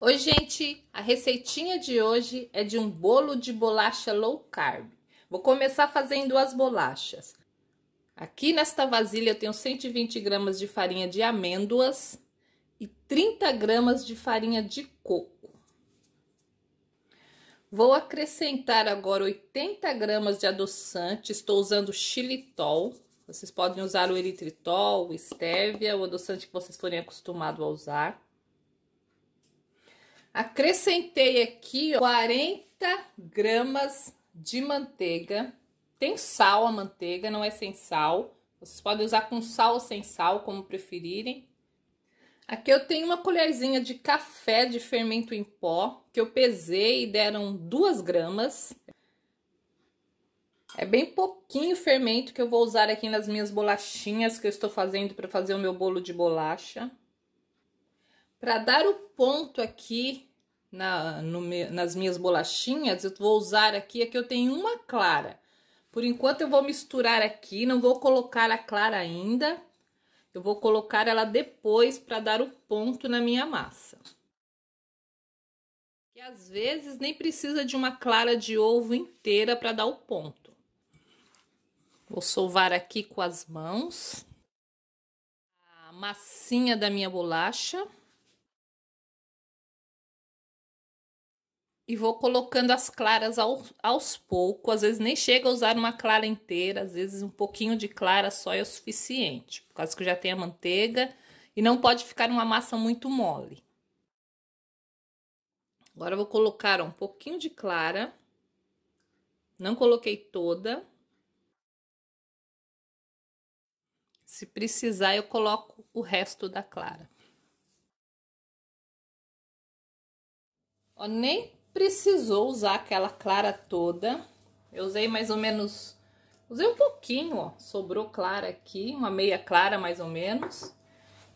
Oi, gente! A receitinha de hoje é de um bolo de bolacha low carb. Vou começar fazendo as bolachas. Aqui nesta vasilha eu tenho 120 gramas de farinha de amêndoas e 30 gramas de farinha de coco. Vou acrescentar agora 80 gramas de adoçante, estou usando xilitol. Vocês podem usar o eritritol, o estévia, o adoçante que vocês forem acostumados a usar. Acrescentei aqui ó, 40 gramas de manteiga. Tem sal a manteiga, não é sem sal. Vocês podem usar com sal ou sem sal, como preferirem. Aqui eu tenho uma colherzinha de café de fermento em pó, que eu pesei e deram 2 gramas. É bem pouquinho fermento que eu vou usar aqui nas minhas bolachinhas que eu estou fazendo para fazer o meu bolo de bolacha. Para dar o ponto aqui na, no, nas minhas bolachinhas, eu vou usar aqui, é que eu tenho uma clara. Por enquanto eu vou misturar aqui, não vou colocar a clara ainda. Eu vou colocar ela depois para dar o ponto na minha massa. E às vezes nem precisa de uma clara de ovo inteira para dar o ponto. Vou sovar aqui com as mãos. A massinha da minha bolacha. e vou colocando as claras ao, aos poucos. Às vezes nem chega a usar uma clara inteira, às vezes um pouquinho de clara só é o suficiente, por causa que já tem a manteiga e não pode ficar uma massa muito mole. Agora vou colocar um pouquinho de clara. Não coloquei toda. Se precisar, eu coloco o resto da clara. Ó, nem precisou usar aquela clara toda. Eu usei mais ou menos, usei um pouquinho, ó, sobrou clara aqui, uma meia clara mais ou menos.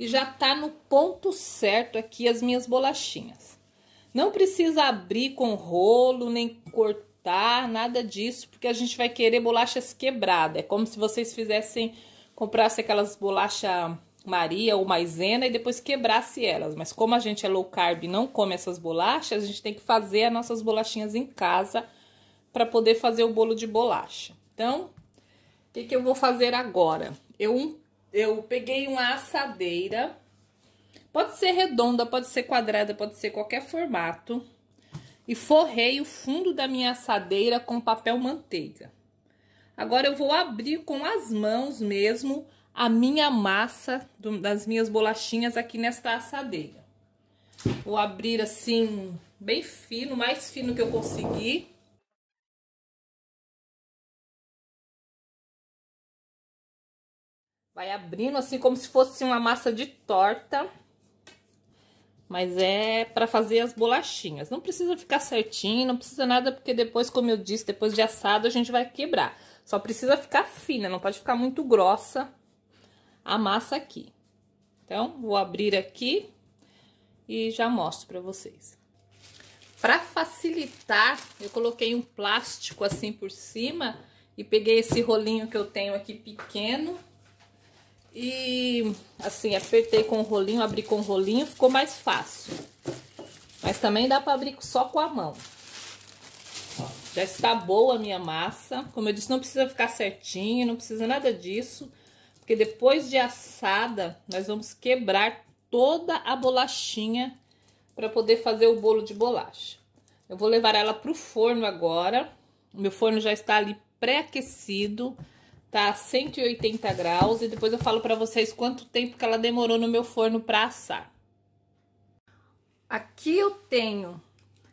E já tá no ponto certo aqui as minhas bolachinhas. Não precisa abrir com rolo, nem cortar, nada disso, porque a gente vai querer bolachas quebradas. É como se vocês fizessem, comprassem aquelas bolachas Maria ou maisena e depois quebrasse elas. Mas como a gente é low carb e não come essas bolachas, a gente tem que fazer as nossas bolachinhas em casa para poder fazer o bolo de bolacha. Então, o que, que, eu vou fazer agora? Eu, eu peguei uma assadeira, pode ser redonda, pode ser quadrada, pode ser qualquer formato, e forrei o fundo da minha assadeira com papel manteiga. Agora eu vou abrir com as mãos mesmo a minha massa do, das minhas bolachinhas aqui nesta assadeira. Vou abrir assim, bem fino, mais fino que eu conseguir. Vai abrindo assim como se fosse uma massa de torta. Mas é para fazer as bolachinhas. Não precisa ficar certinho, não precisa nada, porque depois, como eu disse, depois de assado a gente vai quebrar. Só precisa ficar fina, não pode ficar muito grossa a massa aqui. Então, vou abrir aqui e já mostro para vocês. Para facilitar, eu coloquei um plástico assim por cima e peguei esse rolinho que eu tenho aqui pequeno e assim, apertei com o rolinho, abri com o rolinho, ficou mais fácil. Mas também dá para abrir só com a mão. já está boa a minha massa. Como eu disse, não precisa ficar certinho, não precisa nada disso. Porque depois de assada, nós vamos quebrar toda a bolachinha para poder fazer o bolo de bolacha. Eu vou levar ela para o forno agora. O meu forno já está ali pré-aquecido, tá a 180 graus. E depois eu falo para vocês quanto tempo que ela demorou no meu forno para assar. Aqui eu tenho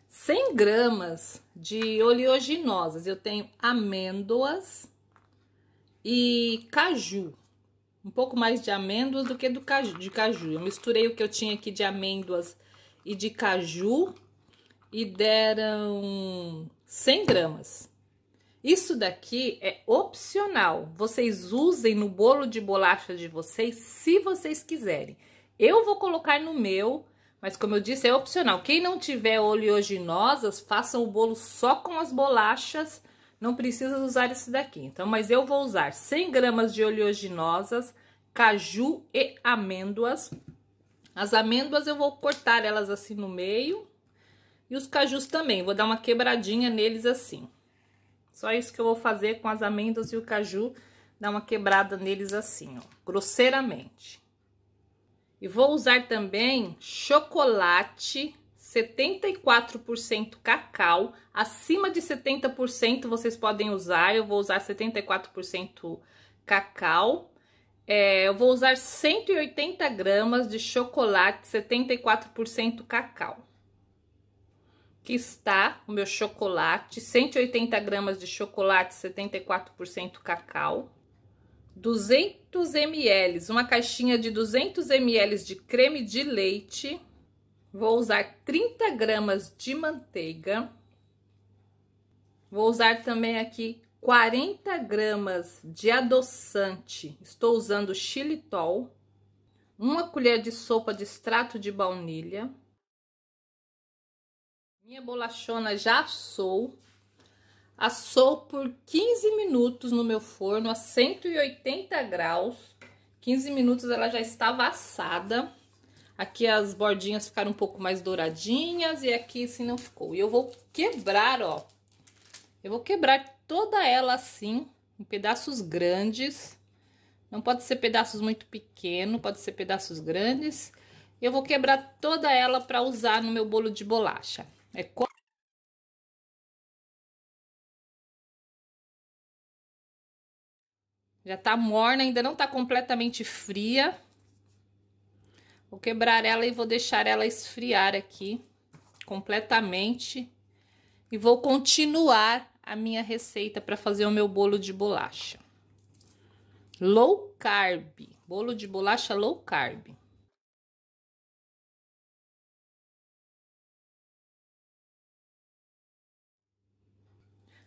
100 gramas de oleaginosas. Eu tenho amêndoas e caju um pouco mais de amêndoas do que do caju, de caju. Eu misturei o que eu tinha aqui de amêndoas e de caju e deram 100 gramas. Isso daqui é opcional. Vocês usem no bolo de bolacha de vocês se vocês quiserem. Eu vou colocar no meu, mas como eu disse, é opcional. Quem não tiver oleoginosas, façam o bolo só com as bolachas. Não precisa usar esse daqui. Então, mas eu vou usar 100 gramas de oleoginosas, caju e amêndoas. As amêndoas eu vou cortar elas assim no meio. E os cajus também, vou dar uma quebradinha neles assim. Só isso que eu vou fazer com as amêndoas e o caju, dar uma quebrada neles assim, ó, grosseiramente. E vou usar também chocolate 74% cacau, acima de 70% vocês podem usar, eu vou usar 74% cacau. É, eu vou usar 180 gramas de chocolate 74% cacau. Que está o meu chocolate, 180 gramas de chocolate 74% cacau. 200 ml, uma caixinha de 200 ml de creme de leite. Vou usar 30 gramas de manteiga. Vou usar também aqui 40 gramas de adoçante, estou usando xilitol, uma colher de sopa de extrato de baunilha. Minha bolachona já assou. Assou por 15 minutos no meu forno a 180 graus. 15 minutos ela já estava assada. Aqui as bordinhas ficaram um pouco mais douradinhas e aqui assim não ficou. E eu vou quebrar, ó. Eu vou quebrar toda ela assim, em pedaços grandes. Não pode ser pedaços muito pequenos, pode ser pedaços grandes. Eu vou quebrar toda ela para usar no meu bolo de bolacha. É Já tá morna, ainda não tá completamente fria. Vou quebrar ela e vou deixar ela esfriar aqui completamente. E vou continuar a minha receita para fazer o meu bolo de bolacha. Low carb, bolo de bolacha low carb.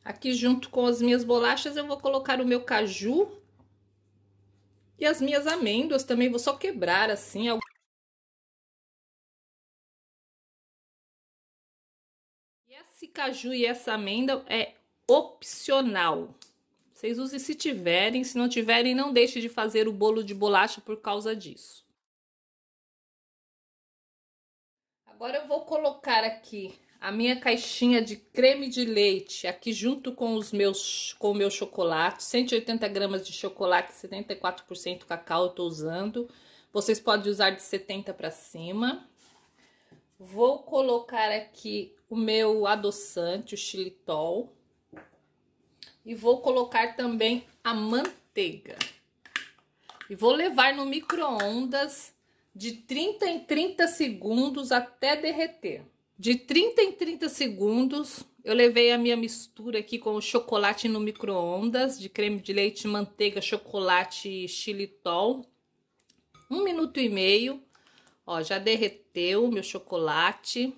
Aqui junto com as minhas bolachas eu vou colocar o meu caju e as minhas amêndoas também vou só quebrar assim esse caju e essa amêndoa é opcional. Vocês usem se tiverem, se não tiverem, não deixe de fazer o bolo de bolacha por causa disso. Agora eu vou colocar aqui a minha caixinha de creme de leite aqui junto com os meus com o meu chocolate, 180 gramas de chocolate, 74% cacau eu tô usando. Vocês podem usar de 70 para cima. Vou colocar aqui o meu adoçante, o xilitol. E vou colocar também a manteiga. E vou levar no micro-ondas de 30 em 30 segundos até derreter. De 30 em 30 segundos, eu levei a minha mistura aqui com o chocolate no micro-ondas, de creme de leite, manteiga, chocolate e xilitol. Um minuto e meio. Ó, já derreteu meu chocolate.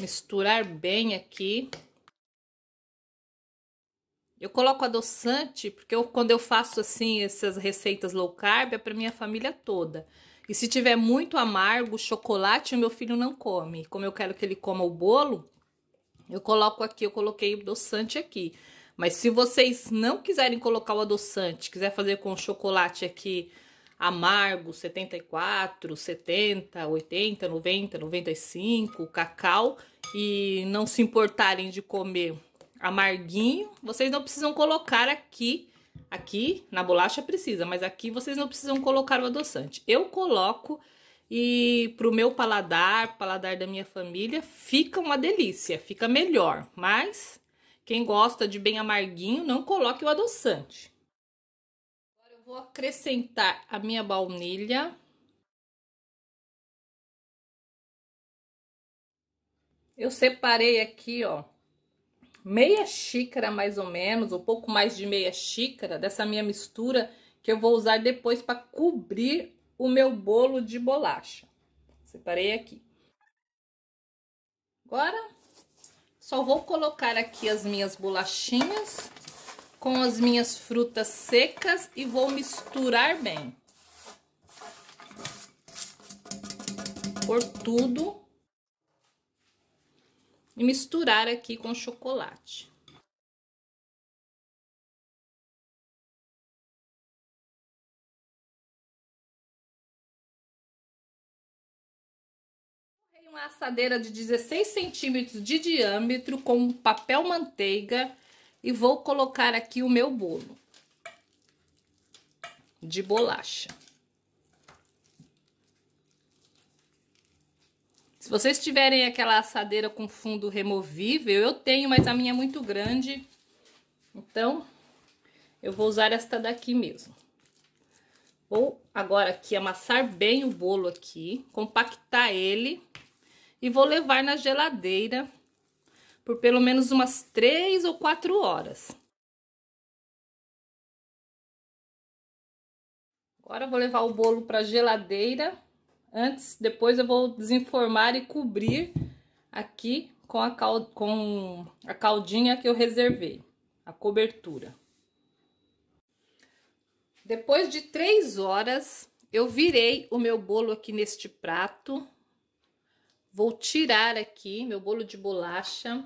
Misturar bem aqui. Eu coloco adoçante porque eu, quando eu faço assim essas receitas low carb é para minha família toda. E se tiver muito amargo, chocolate, o meu filho não come. Como eu quero que ele coma o bolo, eu coloco aqui, eu coloquei o adoçante aqui. Mas se vocês não quiserem colocar o adoçante, quiser fazer com chocolate aqui amargo, 74, 70, 80, 90, 95, cacau, e não se importarem de comer amarguinho. Vocês não precisam colocar aqui. Aqui, na bolacha precisa, mas aqui vocês não precisam colocar o adoçante. Eu coloco e pro meu paladar, paladar da minha família, fica uma delícia, fica melhor. Mas quem gosta de bem amarguinho, não coloque o adoçante. Agora eu vou acrescentar a minha baunilha. Eu separei aqui, ó, meia xícara mais ou menos, ou pouco mais de meia xícara dessa minha mistura que eu vou usar depois para cobrir o meu bolo de bolacha. Separei aqui. Agora, só vou colocar aqui as minhas bolachinhas com as minhas frutas secas e vou misturar bem. Por tudo e misturar aqui com chocolate. Uma assadeira de 16 centímetros de diâmetro com papel manteiga e vou colocar aqui o meu bolo de bolacha. Se vocês tiverem aquela assadeira com fundo removível, eu tenho, mas a minha é muito grande. Então, eu vou usar esta daqui mesmo. Vou agora aqui amassar bem o bolo aqui, compactar ele e vou levar na geladeira por pelo menos umas três ou quatro horas. Agora vou levar o bolo para a geladeira Antes, depois eu vou desenformar e cobrir aqui com a, cal, com a caldinha que eu reservei, a cobertura. Depois de três horas, eu virei o meu bolo aqui neste prato. Vou tirar aqui meu bolo de bolacha.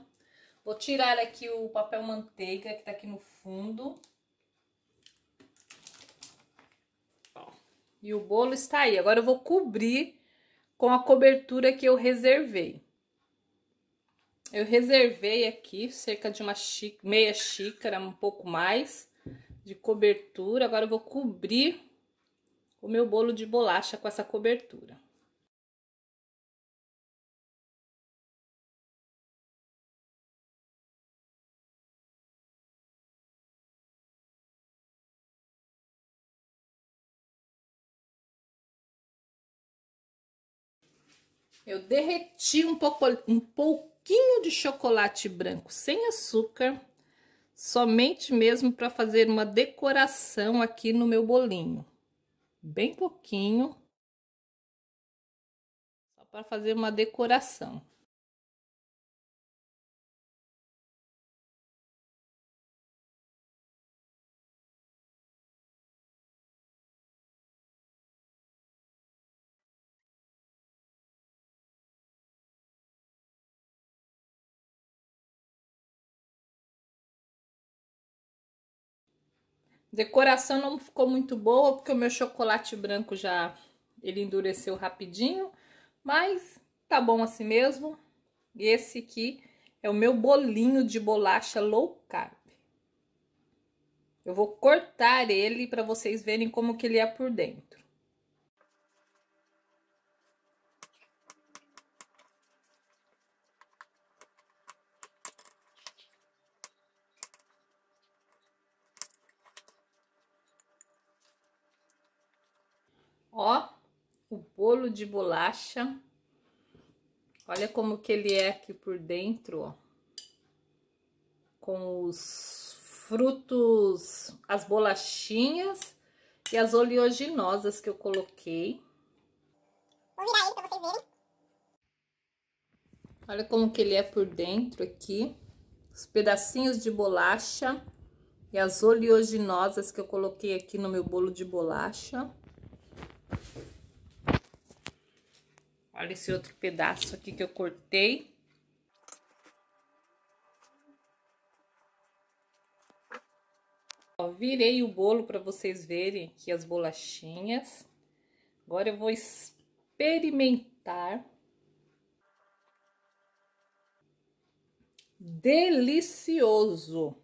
Vou tirar aqui o papel manteiga que tá aqui no fundo. E o bolo está aí. Agora eu vou cobrir com a cobertura que eu reservei. Eu reservei aqui cerca de uma meia xícara, um pouco mais de cobertura. Agora eu vou cobrir o meu bolo de bolacha com essa cobertura. Eu derreti um, pouco, um pouquinho de chocolate branco sem açúcar, somente mesmo para fazer uma decoração aqui no meu bolinho. Bem pouquinho, só para fazer uma decoração. Decoração não ficou muito boa, porque o meu chocolate branco já ele endureceu rapidinho, mas tá bom assim mesmo. E esse aqui é o meu bolinho de bolacha low carb. Eu vou cortar ele para vocês verem como que ele é por dentro. bolo de bolacha. Olha como que ele é aqui por dentro, ó. Com os frutos, as bolachinhas e as oleaginosas que eu coloquei. Vou virar ele pra vocês verem. Olha como que ele é por dentro aqui. Os pedacinhos de bolacha e as oleaginosas que eu coloquei aqui no meu bolo de bolacha. Olha esse outro pedaço aqui que eu cortei. Ó, virei o bolo para vocês verem aqui as bolachinhas. Agora eu vou experimentar. Delicioso!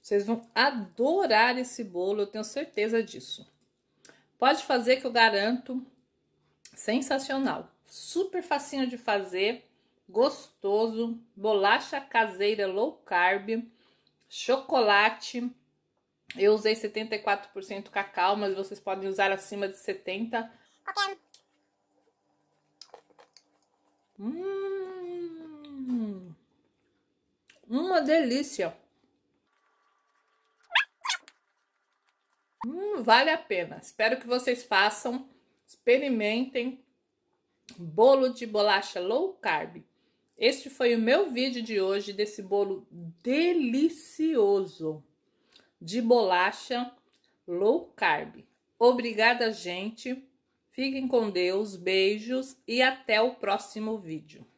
Vocês vão adorar esse bolo, eu tenho certeza disso. Pode fazer que eu garanto. Sensacional! super facinho de fazer, gostoso, bolacha caseira low carb, chocolate. Eu usei 74% cacau, mas vocês podem usar acima de 70. Hum, uma delícia. Hum, vale a pena. Espero que vocês façam, experimentem Bolo de bolacha low carb. Este foi o meu vídeo de hoje desse bolo delicioso de bolacha low carb. Obrigada, gente. Fiquem com Deus, beijos e até o próximo vídeo.